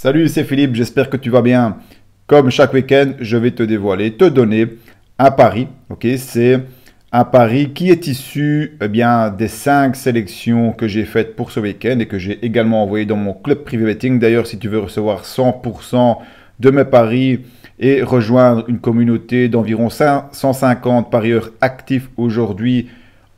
Salut, c'est Philippe, j'espère que tu vas bien. Comme chaque week-end, je vais te dévoiler, te donner un pari. Ok, c'est un pari qui est issu eh bien, des cinq sélections que j'ai faites pour ce week-end et que j'ai également envoyé dans mon club privé betting. D'ailleurs, si tu veux recevoir 100% de mes paris et rejoindre une communauté d'environ 150 parieurs actifs aujourd'hui,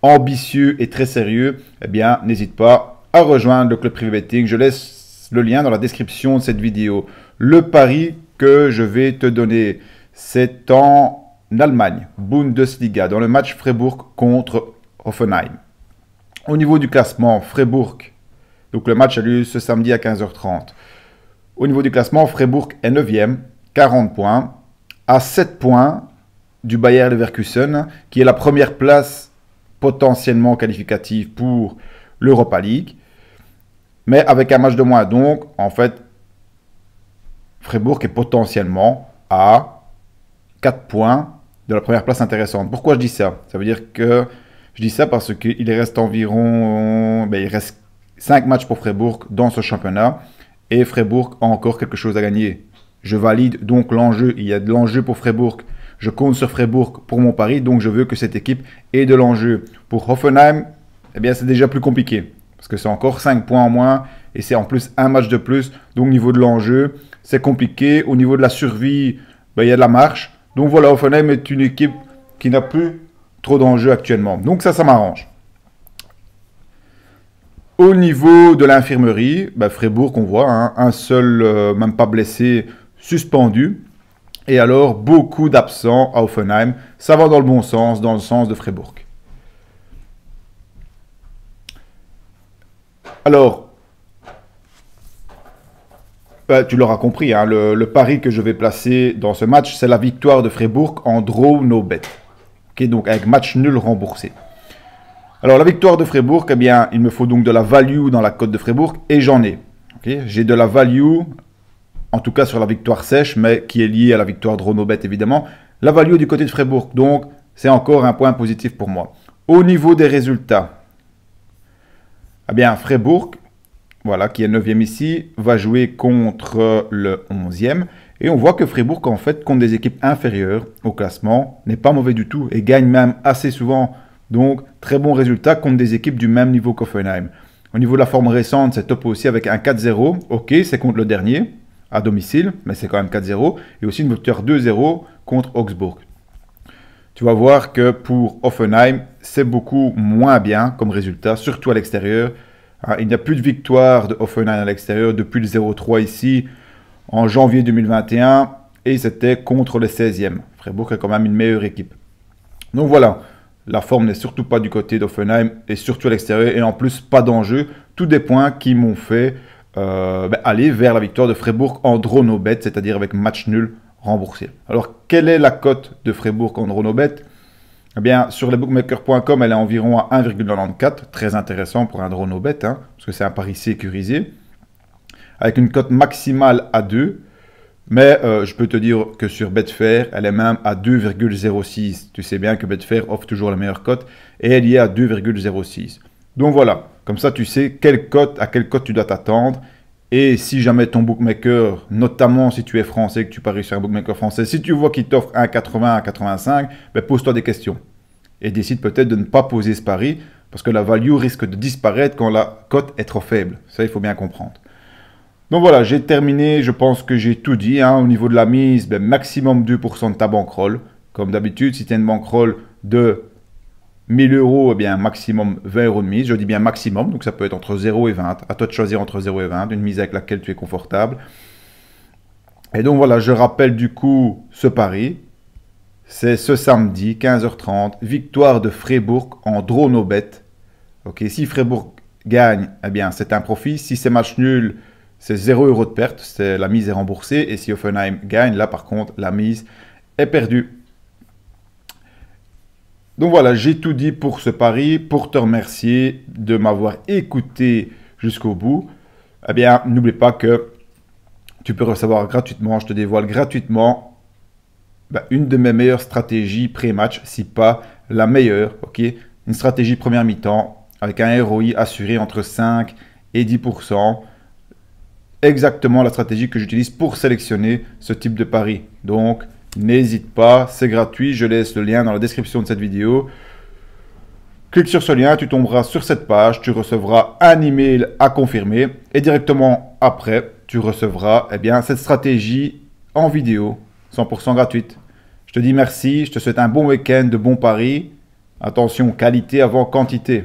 ambitieux et très sérieux, eh bien, n'hésite pas à rejoindre le club privé betting. Je laisse le lien dans la description de cette vidéo. Le pari que je vais te donner, c'est en Allemagne, Bundesliga, dans le match Freiburg contre Hoffenheim. Au niveau du classement, Freiburg, donc le match a lieu ce samedi à 15h30. Au niveau du classement, Freiburg est 9e, 40 points, à 7 points du Bayer Leverkusen, qui est la première place potentiellement qualificative pour l'Europa League mais avec un match de moins. Donc, en fait, Fribourg est potentiellement à 4 points de la première place intéressante. Pourquoi je dis ça Ça veut dire que je dis ça parce qu'il reste environ ben, il reste 5 matchs pour Freiburg dans ce championnat et Freiburg a encore quelque chose à gagner. Je valide donc l'enjeu, il y a de l'enjeu pour Freiburg, Je compte sur Freiburg pour mon pari, donc je veux que cette équipe ait de l'enjeu. Pour Hoffenheim, eh bien c'est déjà plus compliqué. Parce que c'est encore 5 points en moins et c'est en plus un match de plus. Donc au niveau de l'enjeu, c'est compliqué. Au niveau de la survie, ben, il y a de la marche. Donc voilà, Offenheim est une équipe qui n'a plus trop d'enjeux actuellement. Donc ça, ça m'arrange. Au niveau de l'infirmerie, ben, Freiburg on voit, hein, un seul, euh, même pas blessé, suspendu. Et alors, beaucoup d'absents à Offenheim. Ça va dans le bon sens, dans le sens de Freiburg. Alors, bah, tu l'auras compris, hein, le, pari que je vais placer dans ce match, c'est la victoire de Freiburg en draw no bet. donc avec match nul remboursé. Alors la victoire de Freiburg, eh bien, il me faut donc de la value dans la cote de Freiburg et j'en ai. J'ai de la value, en tout cas sur la victoire sèche, mais qui est liée à la victoire de no Bet évidemment. La value du côté de Freiburg, donc c'est encore un point positif pour moi. Au niveau des résultats, eh bien, Freiburg, voilà, qui est 9e ici, va jouer contre euh, le 11e. Et on voit que Freiburg, en fait, contre des équipes inférieures au classement, n'est pas mauvais du tout et gagne même assez souvent. Donc, très bon résultat contre des équipes du même niveau qu'Offenheim. Au niveau de la forme récente, c'est top aussi avec un 4-0. Ok, c'est contre le dernier, à domicile, mais c'est quand même 4-0. Et aussi une victoire 2-0 contre Augsbourg tu vas voir que pour Offenheim, c'est beaucoup moins bien comme résultat, surtout à l'extérieur. Ah, il n'y a plus de victoire de Offenheim à l'extérieur depuis le 0-3 ici en janvier 2021 et c'était contre le 16e. Freiburg est quand même une meilleure équipe. Donc voilà, la forme n'est surtout pas du côté d'Offenheim et surtout à l'extérieur et en plus pas d'enjeu. Tous des points qui m'ont fait euh, ben, aller vers la victoire de Freiburg en drone au bet, c'est-à-dire avec match nul alors, quelle est la cote de Freiburg contre bet Eh bien, sur lesbookmakers.com, elle est environ à 1,94, très intéressant pour un au hein, parce que c'est un pari sécurisé, avec une cote maximale à 2. Mais euh, je peux te dire que sur Betfair, elle est même à 2,06. Tu sais bien que Betfair offre toujours la meilleure cote et elle y est à 2,06. Donc voilà, comme ça tu sais quelle cote, à quelle cote tu dois t'attendre et si jamais ton bookmaker, notamment si tu es français, que tu paries sur un bookmaker français, si tu vois qu'il t'offre 1,80, 1,85, ben pose-toi des questions. Et décide peut-être de ne pas poser ce pari, parce que la value risque de disparaître quand la cote est trop faible. Ça, il faut bien comprendre. Donc voilà, j'ai terminé, je pense que j'ai tout dit. Hein. Au niveau de la mise, ben, maximum 2% de ta bankroll. Comme d'habitude, si tu as une bankroll de 1000 euros, eh bien maximum 20 euros de mise. Je dis bien maximum, donc ça peut être entre 0 et 20. À toi de choisir entre 0 et 20, une mise avec laquelle tu es confortable. Et donc voilà, je rappelle du coup ce pari. C'est ce samedi, 15h30, victoire de Freiburg en drone aux bet. Ok, si Freiburg gagne, eh bien c'est un profit. Si c'est match nul, c'est 0 euros de perte, la mise est remboursée. Et si Offenheim gagne, là par contre, la mise est perdue. Donc voilà, j'ai tout dit pour ce pari, pour te remercier de m'avoir écouté jusqu'au bout. Eh bien, n'oublie pas que tu peux recevoir gratuitement, je te dévoile gratuitement bah, une de mes meilleures stratégies pré-match, si pas la meilleure, ok Une stratégie première mi-temps avec un ROI assuré entre 5 et 10%. Exactement la stratégie que j'utilise pour sélectionner ce type de pari. Donc, N'hésite pas, c'est gratuit, je laisse le lien dans la description de cette vidéo. Clique sur ce lien, tu tomberas sur cette page, tu recevras un email à confirmer et directement après, tu recevras eh bien, cette stratégie en vidéo 100% gratuite. Je te dis merci, je te souhaite un bon week-end, de bon paris. Attention, qualité avant quantité.